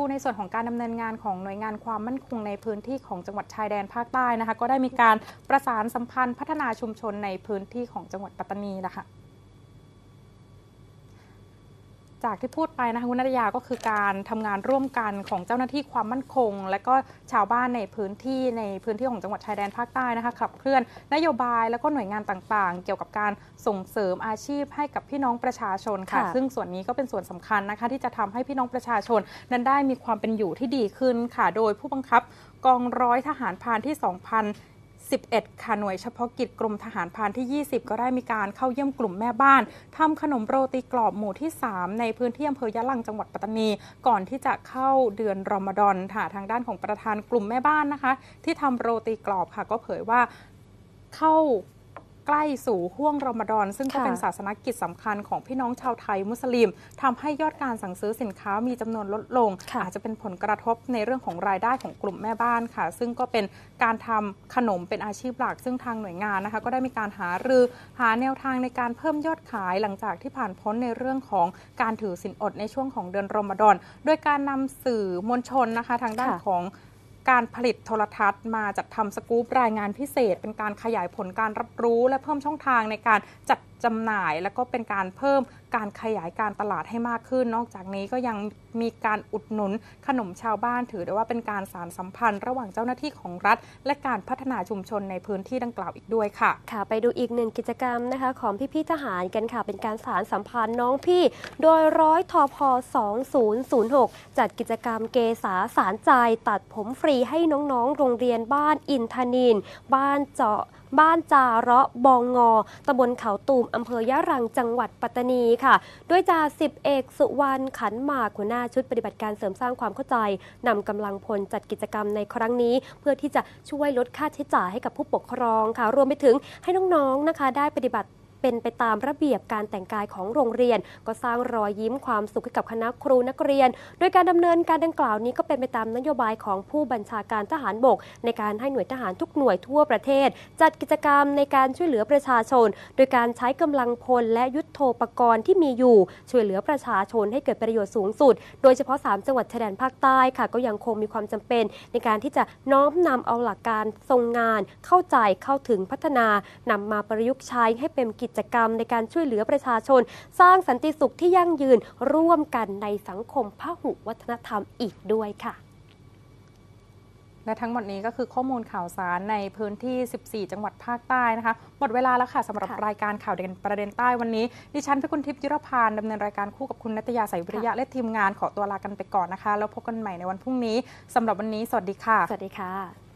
ูในส่วนของการดำเนินงานของหน่วยงานความมั่นคงในพื้นที่ของจังหวัดชายแดนภาคใต้นะคะ ก็ได้มีการประสานสัมพันธ์พัฒนาชุมชนในพื้นที่ของจังหวัดปัตตานีนะคะจากที่พูดไปนะคะคุณนัทยาก็คือการทำงานร่วมกันของเจ้าหน้าที่ความมั่นคง และก็ชาวบ้านในพื้นที่ในพื้นที่ของจังหวัดชายแดนภาคใต้นะคะขับเคลื่อนนโยบายและก็หน่วยงานต่าง ๆ เกี่ยวกับการส่งเสริมอาชีพให้กับพี่น้องประชาชนค่ะ ซึ่งส่วนนี้ก็เป็นส่วนสำคัญนะคะที่จะทำให้พี่น้องประชาชน นั้นได้มีความเป็นอยู่ที่ดีขึ้นค่ะโดยผู้บังคับกองร้อยทหารพานที่ 2,000 11ค่ะหน่วยเฉพาะกิจกรมทหารพานที่ 20 ก็ได้มีการเข้าเยี่ยมกลุ่มแม่บ้านทำขนมโรตีกรอบหมู่ที่ 3 ในพื้นที่อำเภอยะลังจังหวัดปัตตานี ก่อนที่จะเข้าเดือนรอมฎอนค่ะทางด้านของประธานกลุ่มแม่บ้านนะคะ ที่ทำโรตีกรอบค่ะก็เผยว่าเข้าใกล้สู่ห่วงรอมฎอนซึ่งก็เป็นศาสนกิจสำคัญของพี่น้องชาวไทยมุสลิมทำให้ยอดการสั่งซื้อสินค้ามีจำนวนลดลง อาจจะเป็นผลกระทบในเรื่องของรายได้ของกลุ่มแม่บ้านค่ะ ซึ่งก็เป็นการทำขนมเป็นอาชีพหลักซึ่งทางหน่วยงานนะคะก็ได้มีการหารือหาแนวทางในการเพิ่มยอดขายหลังจากที่ผ่านพ้นในเรื่องของการถือสินอดในช่วงของเดือนรอมฎอนโดยการนำสื่อมวลชนนะคะทางด้านของการผลิตโทรทัศน์มาจัดทำสกู๊ปรายงานพิเศษ เป็นการขยายผลการรับรู้ และเพิ่มช่องทางในการจัดจำหน่ายและก็เป็นการเพิ่มการขยายการตลาดให้มากขึ้น นอกจากนี้ก็ยังมีการอุดหนุนขนมชาวบ้านถือได้ว่าเป็นการสารสัมพันธ์ระหว่างเจ้าหน้าที่ของรัฐ และการพัฒนาชุมชนในพื้นที่ดังกล่าวอีกด้วยค่ะ ค่ะไปดูอีกหนึ่งกิจกรรมนะคะของพี่พี่ทหารกันค่ะ เป็นการสารสัมพันธ์น้องพี่ โดยร้อยทอพอ2006จัดกิจกรรมเกษาสารใจตัดผมฟรีให้น้องๆ โรงเรียนบ้านอินทนินบ้านเจาะบ้านจาระบองงอตำบลเขาตูมอำเภอยะรัง จังหวัดปัตตานีค่ะ ด้วยจ่าสิบเอกสุวรรณขันหมากหัวหน้าชุดปฏิบัติการเสริมสร้างความเข้าใจนำกำลังพลจัดกิจกรรมในครั้งนี้ เพื่อที่จะช่วยลดค่าใช้จ่ายให้กับผู้ปกครองค่ะ รวมไปถึงให้น้องๆนะคะได้ปฏิบัติเป็นไปตามระเบียบการแต่งกายของโรงเรียน ก็สร้างรอยยิ้มความสุขให้กับคณะครูนักเรียน โดยการดำเนินการดังกล่าวนี้ก็เป็นไปตามนโยบายของผู้บัญชาการทหารบก ในการให้หน่วยทหารทุกหน่วยทั่วประเทศ จัดกิจกรรมในการช่วยเหลือประชาชน โดยการใช้กำลังพลและยุทธโธปกรณ์ที่มีอยู่ช่วยเหลือประชาชนให้เกิดประโยชน์สูงสุด โดยเฉพาะ 3 จังหวัดชายแดนภาคใต้ค่ะก็ยังคงมีความจำเป็น ในการที่จะน้อมนำเอาหลักการทรงงาน เข้าใจเข้าถึงพัฒนานำมาประยุกต์ใช้ให้เป็นกิจกิจกรรมในการช่วยเหลือประชาชน สร้างสันติสุขที่ยั่งยืนร่วมกันในสังคมพหุวัฒนธรรมอีกด้วยค่ะ และทั้งหมดนี้ก็คือข้อมูลข่าวสารในพื้นที่ 14 จังหวัดภาคใต้นะคะ หมดเวลาแล้วค่ะสำหรับรายการข่าวเด่นประเด็นใต้วันนี้ดิฉันพิคุณทิพย์ยุรพานดำเนินรายการคู่กับคุณนัตยาสายวิริยะและทีมงานขอตัวลากันไปก่อนนะคะแล้วพบกันใหม่ในวันพรุ่งนี้สำหรับวันนี้สวัสดีค่ะสวัสดีค่ะ